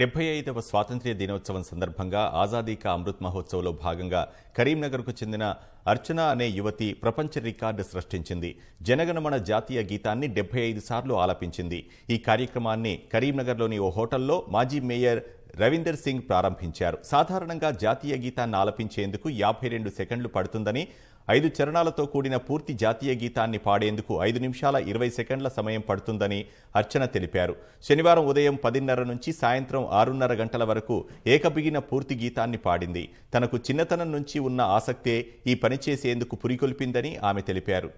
డెబ్బై ఐదవ స్వాతంత్ర్య దినోత్సవం సందర్భంగా ఆజాదీ కా అమృత్ మహోత్సవ్లో భాగంగా కరీంనగర్కు చెందిన అర్చన అనే యువతి ప్రపంచ రికార్డు సృష్టించింది జనగణమన జాతీయ గీతాన్ని డెబ్బై ఐదు సార్లు ఆలపించింది ఈ కార్యక్రమాన్ని కరీంనగర్లోని ఓ హోటల్లో మాజీ మేయర్ రవీందర్ సింగ్ ప్రారంభించారు సాధారణంగా జాతీయ గీతాన్ని ఆలపించేందుకు యాభై రెండు సెకండ్లు పడుతుందని ఐదు చరణాలతో కూడిన పూర్తి జాతీయ గీతాన్ని పాడేందుకు ఐదు నిమిషాల ఇరవై సెకండ్ల సమయం పడుతుందని అర్చన తెలిపారు శనివారం ఉదయం పదిన్నర నుంచి సాయంత్రం ఆరున్నర గంటల వరకు ఏకబిగిన పూర్తి గీతాన్ని పాడింది తనకు చిన్నతనం నుంచి ఉన్న ఆసక్తే ఈ పని చేసేందుకు పురికొల్పిందని ఆమె తెలిపారు